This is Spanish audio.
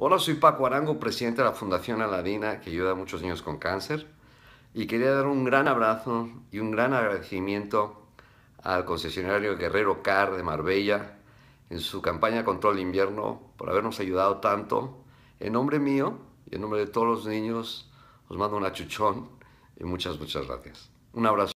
Hola, soy Paco Arango, presidente de la Fundación Aladina, que ayuda a muchos niños con cáncer. Y quería dar un gran abrazo y un gran agradecimiento al concesionario Guerrero Car de Marbella en su campaña Control de invierno por habernos ayudado tanto. En nombre mío y en nombre de todos los niños, os mando un achuchón y muchas, muchas gracias. Un abrazo.